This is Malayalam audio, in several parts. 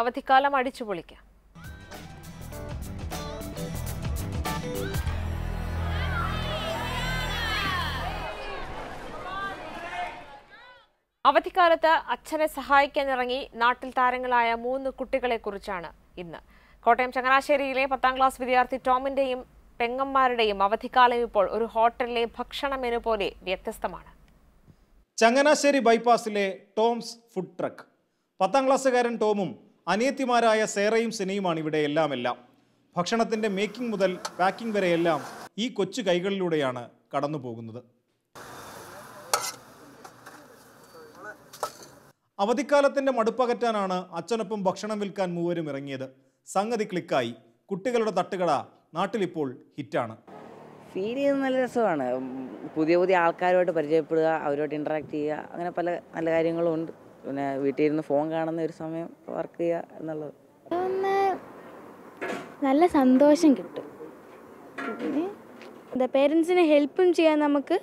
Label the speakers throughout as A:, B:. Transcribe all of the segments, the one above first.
A: അവധിക്കാലം അടിച്ചു പൊളിക്കാം അവധിക്കാലത്ത് അച്ഛനെ സഹായിക്കാനിറങ്ങി നാട്ടിൽ താരങ്ങളായ മൂന്ന് കുട്ടികളെക്കുറിച്ചാണ് ഇന്ന് കോട്ടയം ചങ്ങനാശ്ശേരിയിലെ പത്താം ക്ലാസ് വിദ്യാർത്ഥി ടോമിന്റെയും പെങ്ങന്മാരുടെയും അവധിക്കാലം ഇപ്പോൾ ഒരു ഹോട്ടലിലെ ഭക്ഷണ മെനു പോലെ വ്യത്യസ്തമാണ്
B: ചങ്ങനാശ്ശേരി ബൈപ്പാസിലെ ടോംസ് ഫുഡ് ട്രക്ക് പത്താം ക്ലാസ്സുകാരൻ ടോമും അനിയത്തിമാരായ സേറയും സിനയുമാണ് ഇവിടെ എല്ലാം എല്ലാം ഭക്ഷണത്തിൻ്റെ മേക്കിംഗ് മുതൽ പാക്കിംഗ് വരെയെല്ലാം ഈ കൊച്ചു കൈകളിലൂടെയാണ് കടന്നു പോകുന്നത് അവധിക്കാലത്തിൻ്റെ മടുപ്പകറ്റാനാണ് അച്ഛനൊപ്പം ഭക്ഷണം വിൽക്കാൻ മൂവരും ഇറങ്ങിയത് സംഗതി ക്ലിക്കായി കുട്ടികളുടെ തട്ടുകട നാട്ടിലിപ്പോൾ ഹിറ്റാണ്
C: ഫീൽ ചെയ്യുന്നത് നല്ല രസമാണ് പുതിയ പുതിയ ആൾക്കാരുമായിട്ട് പരിചയപ്പെടുക അവരുമായിട്ട് ഇൻട്രാക്ട് ചെയ്യുക അങ്ങനെ പല നല്ല കാര്യങ്ങളും ഉണ്ട് പിന്നെ വീട്ടിൽ ഇരുന്ന് ഫോൺ കാണുന്ന ഒരു സമയം വർക്ക് ചെയ്യുക എന്നുള്ളത്
A: നല്ല സന്തോഷം കിട്ടും പിന്നെ എന്താ പേരൻസിനെ ഹെൽപ്പും ചെയ്യാൻ നമുക്ക്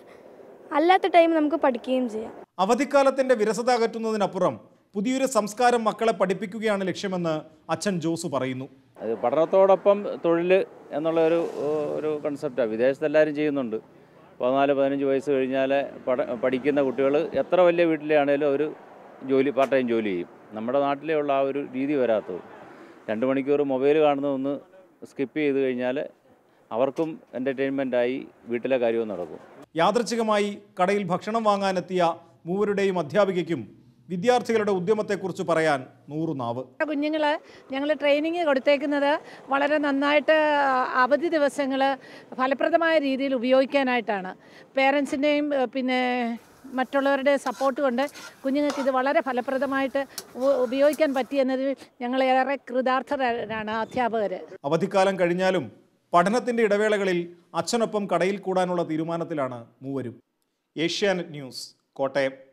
A: അല്ലാത്ത ടൈം നമുക്ക്
D: പഠിക്കുകയും ചെയ്യാം
B: അവധിക്കാലത്തിന്റെ വിരസത അകറ്റുന്നതിനപ്പുറം പുതിയൊരു സംസ്കാരം മക്കളെ പഠിപ്പിക്കുകയാണ് ലക്ഷ്യമെന്ന് അച്ഛൻ ജോസ് പറയുന്നു
D: അത് പഠനത്തോടൊപ്പം തൊഴിൽ എന്നുള്ള ഒരു ഒരു കൺസെപ്റ്റാണ് വിദേശത്ത് എല്ലാവരും ചെയ്യുന്നുണ്ട് പതിനാല് പതിനഞ്ച് വയസ്സ് കഴിഞ്ഞാൽ പഠിക്കുന്ന കുട്ടികൾ എത്ര വലിയ വീട്ടിലാണേലും ഒരു ജോലി പാർട്ട് ടൈം ജോലി ചെയ്യും നമ്മുടെ നാട്ടിലേ ഉള്ള ആ ഒരു രീതി വരാത്തത് രണ്ട് മണിക്കൂർ മൊബൈൽ കാണുന്നതൊന്ന് സ്കിപ്പ് ചെയ്ത് കഴിഞ്ഞാൽ അവർക്കും എൻ്റർടൈൻമെൻറ്റായി വീട്ടിലെ കാര്യവും നടക്കും
B: യാദർച്ഛികമായി കടയിൽ ഭക്ഷണം വാങ്ങാനെത്തിയ മൂവരുടെയും അധ്യാപികയ്ക്കും വിദ്യാർത്ഥികളുടെ ഉദ്യമത്തെക്കുറിച്ച് പറയാൻ നൂറ് നാവ്
C: കുഞ്ഞുങ്ങൾ ഞങ്ങൾ ട്രെയിനിങ് കൊടുത്തേക്കുന്നത് വളരെ നന്നായിട്ട് അവധി ദിവസങ്ങൾ ഫലപ്രദമായ രീതിയിൽ ഉപയോഗിക്കാനായിട്ടാണ് പേരൻസിൻ്റെയും പിന്നെ മറ്റുള്ളവരുടെ സപ്പോർട്ട് കൊണ്ട് കുഞ്ഞുങ്ങൾക്ക് ഇത് വളരെ ഫലപ്രദമായിട്ട് ഉപയോഗിക്കാൻ പറ്റിയെന്നതിൽ ഞങ്ങൾ ഏറെ കൃതാർത്ഥരാണ് അധ്യാപകർ
B: അവധിക്കാലം കഴിഞ്ഞാലും പഠനത്തിൻ്റെ ഇടവേളകളിൽ അച്ഛനൊപ്പം കടയിൽ കൂടാനുള്ള തീരുമാനത്തിലാണ് മൂവരും ഏഷ്യാനെറ്റ് ന്യൂസ് കോട്ടയം